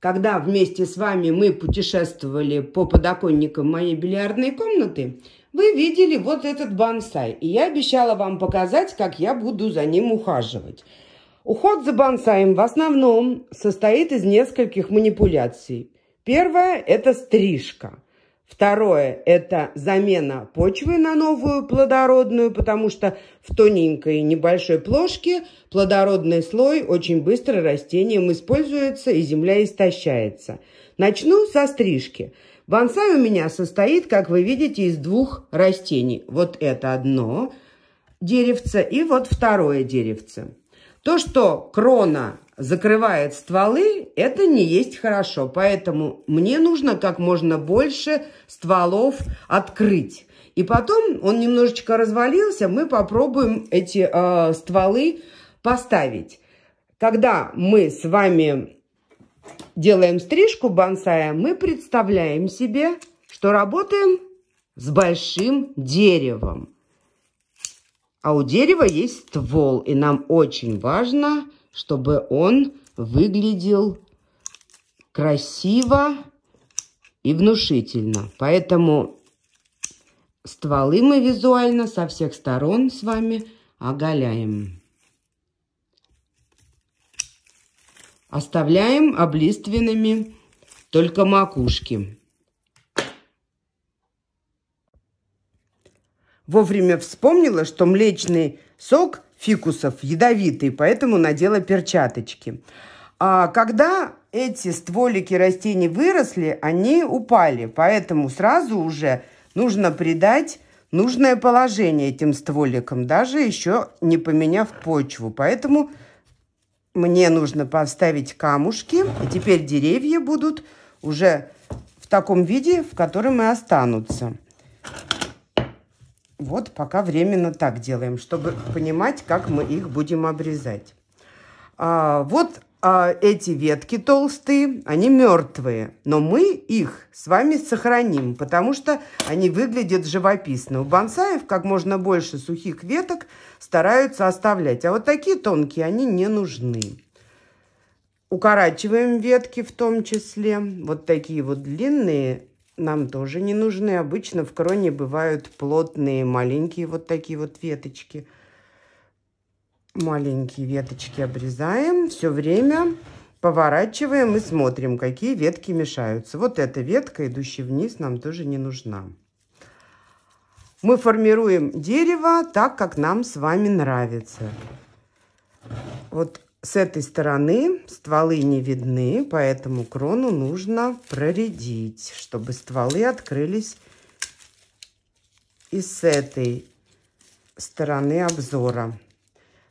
когда вместе с вами мы путешествовали по подоконникам моей бильярдной комнаты, вы видели вот этот бонсай, и я обещала вам показать, как я буду за ним ухаживать. Уход за бонсаем в основном состоит из нескольких манипуляций. Первое – это стрижка – Второе – это замена почвы на новую плодородную, потому что в тоненькой небольшой плошке плодородный слой очень быстро растением используется и земля истощается. Начну со стрижки. Бонсай у меня состоит, как вы видите, из двух растений. Вот это одно деревце и вот второе деревце. То, что крона закрывает стволы, это не есть хорошо. Поэтому мне нужно как можно больше стволов открыть. И потом он немножечко развалился, мы попробуем эти э, стволы поставить. Когда мы с вами делаем стрижку бонсая, мы представляем себе, что работаем с большим деревом. А у дерева есть ствол, и нам очень важно чтобы он выглядел красиво и внушительно. Поэтому стволы мы визуально со всех сторон с вами оголяем. Оставляем облиственными только макушки. Вовремя вспомнила, что млечный сок – фикусов ядовитый, поэтому надела перчаточки. А когда эти стволики растений выросли, они упали, поэтому сразу уже нужно придать нужное положение этим стволикам, даже еще не поменяв почву. Поэтому мне нужно поставить камушки, и теперь деревья будут уже в таком виде, в котором и останутся. Вот пока временно так делаем, чтобы понимать, как мы их будем обрезать. А, вот а, эти ветки толстые, они мертвые, но мы их с вами сохраним, потому что они выглядят живописно. У бонсаев как можно больше сухих веток стараются оставлять, а вот такие тонкие они не нужны. Укорачиваем ветки в том числе, вот такие вот длинные, нам тоже не нужны. Обычно в кроне бывают плотные маленькие вот такие вот веточки. Маленькие веточки обрезаем. Все время поворачиваем и смотрим, какие ветки мешаются. Вот эта ветка, идущая вниз, нам тоже не нужна. Мы формируем дерево так, как нам с вами нравится. Вот с этой стороны стволы не видны, поэтому крону нужно проредить, чтобы стволы открылись и с этой стороны обзора.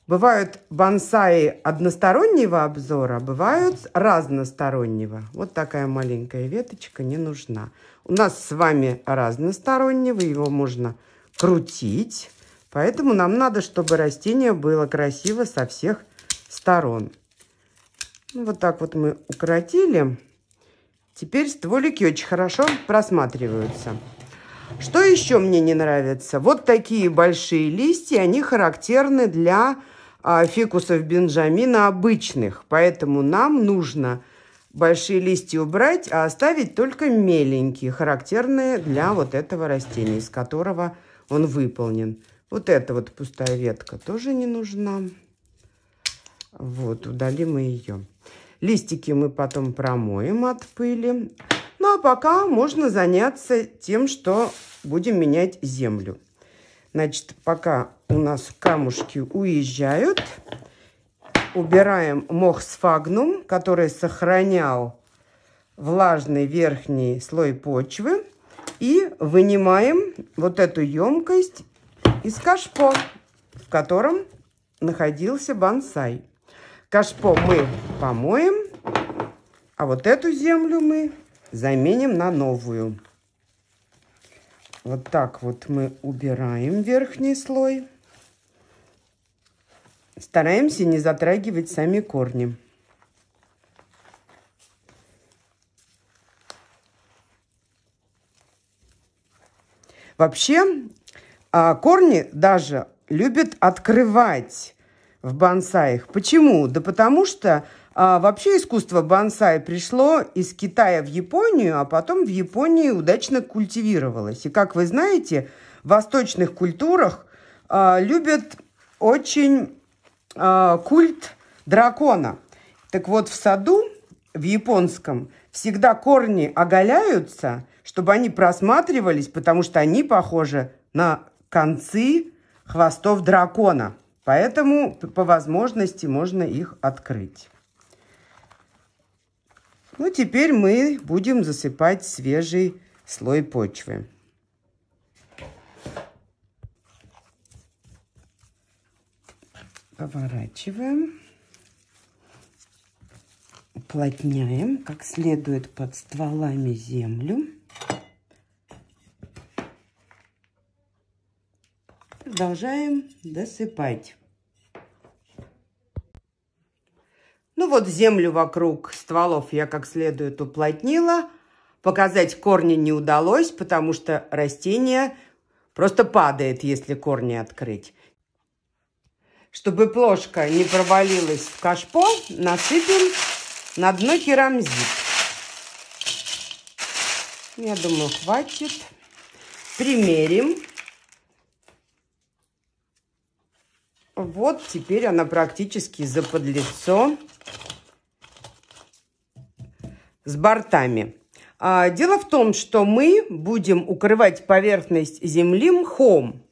Бывают бонсаи одностороннего обзора, бывают разностороннего. Вот такая маленькая веточка не нужна. У нас с вами разностороннего, его можно крутить. Поэтому нам надо, чтобы растение было красиво со всех сторон. Ну, вот так вот мы укоротили. Теперь стволики очень хорошо просматриваются. Что еще мне не нравится? Вот такие большие листья, они характерны для а, фикусов бенджамина обычных. Поэтому нам нужно большие листья убрать, а оставить только меленькие, характерные для вот этого растения, из которого он выполнен. Вот эта вот пустая ветка тоже не нужна. Вот, удалим мы ее. Листики мы потом промоем от пыли. Ну, а пока можно заняться тем, что будем менять землю. Значит, пока у нас камушки уезжают, убираем мох сфагнум, который сохранял влажный верхний слой почвы. И вынимаем вот эту емкость из кашпо, в котором находился бонсай. Кашпо мы помоем, а вот эту землю мы заменим на новую. Вот так вот мы убираем верхний слой. Стараемся не затрагивать сами корни. Вообще а, корни даже любят открывать в бонсаях. Почему? Да потому что а, вообще искусство бонсай пришло из Китая в Японию, а потом в Японии удачно культивировалось. И как вы знаете, в восточных культурах а, любят очень а, культ дракона. Так вот, в саду в японском всегда корни оголяются, чтобы они просматривались, потому что они похожи на концы хвостов дракона. Поэтому по возможности можно их открыть. Ну, теперь мы будем засыпать свежий слой почвы. Поворачиваем. Уплотняем как следует под стволами землю. продолжаем досыпать. Ну вот землю вокруг стволов я как следует уплотнила. Показать корни не удалось, потому что растение просто падает, если корни открыть. Чтобы плошка не провалилась в кашпо, насыпем на дно керамзит. Я думаю, хватит. Примерим. Вот теперь она практически заподлицо с бортами. А, дело в том, что мы будем укрывать поверхность земли мхом.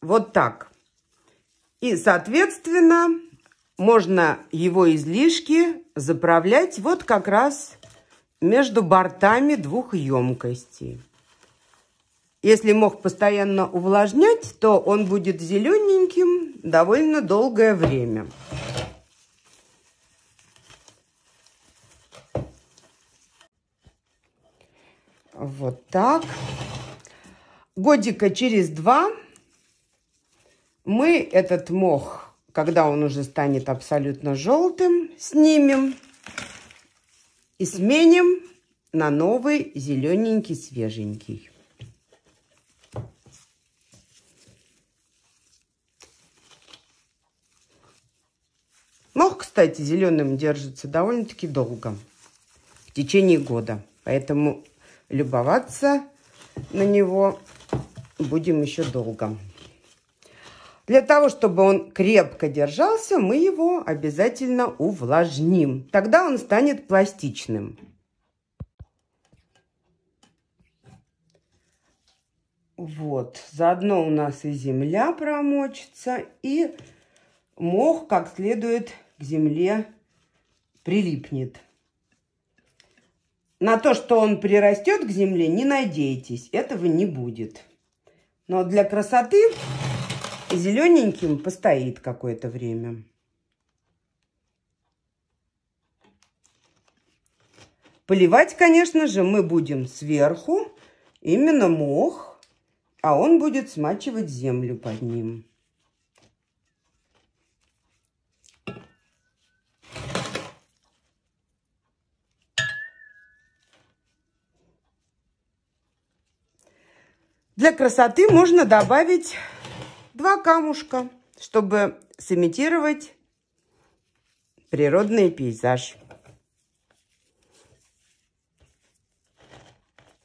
Вот так. И, соответственно, можно его излишки заправлять вот как раз между бортами двух емкостей. Если мох постоянно увлажнять, то он будет зелененьким довольно долгое время. Вот так. Годика через два мы этот мох, когда он уже станет абсолютно желтым, снимем и сменим на новый зелененький свеженький. кстати, зеленым держится довольно-таки долго, в течение года. Поэтому любоваться на него будем еще долго. Для того, чтобы он крепко держался, мы его обязательно увлажним. Тогда он станет пластичным. Вот, заодно у нас и земля промочится, и мох как следует к земле прилипнет. На то, что он прирастет к земле, не надейтесь, этого не будет. Но для красоты зелененьким постоит какое-то время. Поливать, конечно же, мы будем сверху, именно мох, а он будет смачивать землю под ним. Для красоты можно добавить два камушка, чтобы сымитировать природный пейзаж.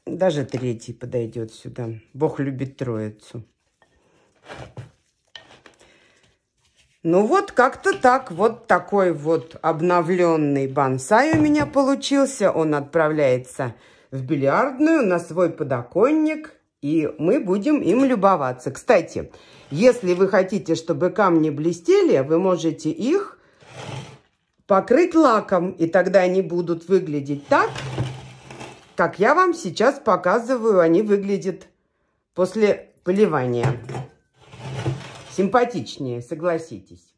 Даже третий подойдет сюда. Бог любит троицу. Ну вот, как-то так. Вот такой вот обновленный бонсай у меня получился. Он отправляется в бильярдную на свой подоконник – и мы будем им любоваться. Кстати, если вы хотите, чтобы камни блестели, вы можете их покрыть лаком, и тогда они будут выглядеть так, как я вам сейчас показываю, они выглядят после поливания. Симпатичнее, согласитесь.